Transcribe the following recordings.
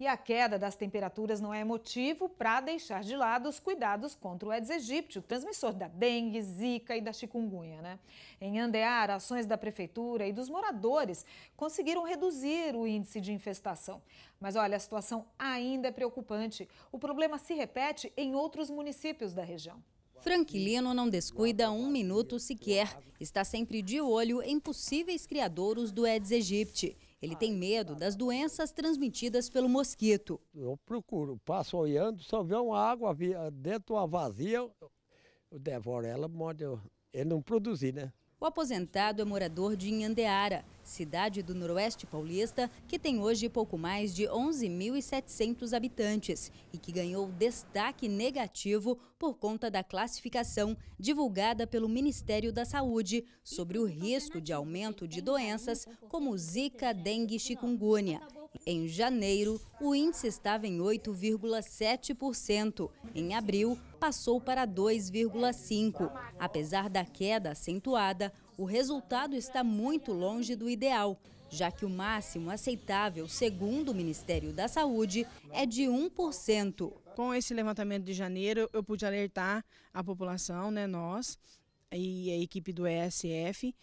E a queda das temperaturas não é motivo para deixar de lado os cuidados contra o Aedes aegypti, o transmissor da dengue, zika e da chikungunya. Né? Em Andear, ações da prefeitura e dos moradores conseguiram reduzir o índice de infestação. Mas olha, a situação ainda é preocupante. O problema se repete em outros municípios da região. Franquilino não descuida um minuto sequer. Está sempre de olho em possíveis criadouros do Aedes aegypti ele tem medo das doenças transmitidas pelo mosquito. Eu procuro, passo olhando, só vê uma água dentro de uma vazia, eu devoro ela, ele não produzir, né? O aposentado é morador de Inhandeara, cidade do noroeste paulista, que tem hoje pouco mais de 11.700 habitantes e que ganhou destaque negativo por conta da classificação divulgada pelo Ministério da Saúde sobre o risco de aumento de doenças como zika, dengue e chikungunya. Em janeiro, o índice estava em 8,7%. Em abril, passou para 2,5%. Apesar da queda acentuada, o resultado está muito longe do ideal, já que o máximo aceitável, segundo o Ministério da Saúde, é de 1%. Com esse levantamento de janeiro, eu pude alertar a população, né, nós, e a equipe do ESF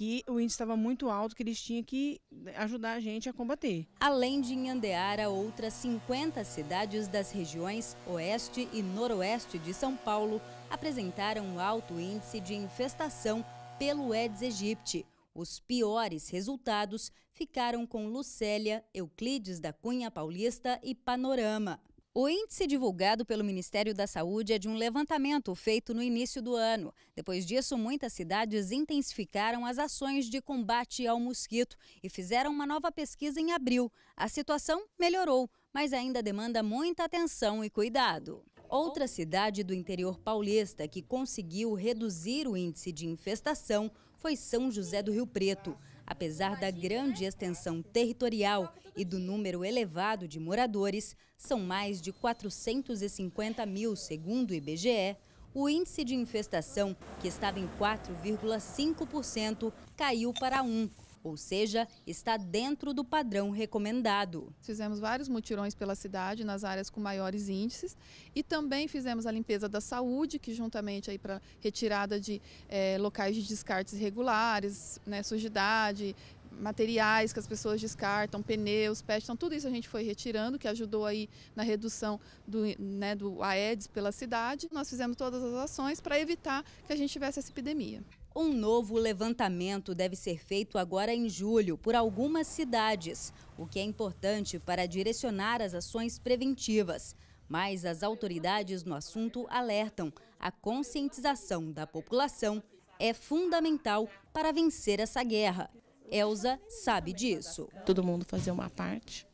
que o índice estava muito alto, que eles tinham que ajudar a gente a combater. Além de Inhandeara, outras 50 cidades das regiões oeste e noroeste de São Paulo apresentaram um alto índice de infestação pelo Aedes aegypti. Os piores resultados ficaram com Lucélia, Euclides da Cunha Paulista e Panorama. O índice divulgado pelo Ministério da Saúde é de um levantamento feito no início do ano. Depois disso, muitas cidades intensificaram as ações de combate ao mosquito e fizeram uma nova pesquisa em abril. A situação melhorou, mas ainda demanda muita atenção e cuidado. Outra cidade do interior paulista que conseguiu reduzir o índice de infestação foi São José do Rio Preto apesar da grande extensão territorial e do número elevado de moradores, são mais de 450 mil, segundo o IBGE, o índice de infestação, que estava em 4,5%, caiu para 1% ou seja, está dentro do padrão recomendado. Fizemos vários mutirões pela cidade nas áreas com maiores índices e também fizemos a limpeza da saúde, que juntamente aí para retirada de é, locais de descartes irregulares, né, sujidade, materiais que as pessoas descartam, pneus, pets, então tudo isso a gente foi retirando, que ajudou aí na redução do, né, do Aedes pela cidade. Nós fizemos todas as ações para evitar que a gente tivesse essa epidemia. Um novo levantamento deve ser feito agora em julho por algumas cidades, o que é importante para direcionar as ações preventivas. Mas as autoridades no assunto alertam: a conscientização da população é fundamental para vencer essa guerra. Elza sabe disso. Todo mundo fazer uma parte,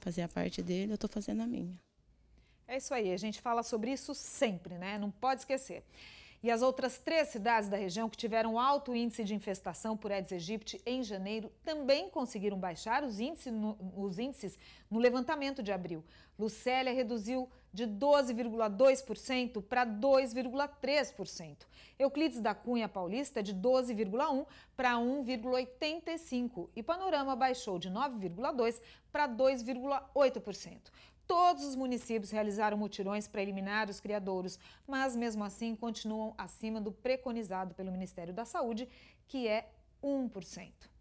fazer a parte dele, eu estou fazendo a minha. É isso aí, a gente fala sobre isso sempre, né? Não pode esquecer. E as outras três cidades da região que tiveram alto índice de infestação por Aedes aegypti em janeiro também conseguiram baixar os índices no, os índices no levantamento de abril. Lucélia reduziu de 12,2% para 2,3%. Euclides da Cunha Paulista de 12,1% para 1,85%. E Panorama baixou de 9,2% para 2,8%. Todos os municípios realizaram mutirões para eliminar os criadouros, mas mesmo assim continuam acima do preconizado pelo Ministério da Saúde, que é 1%.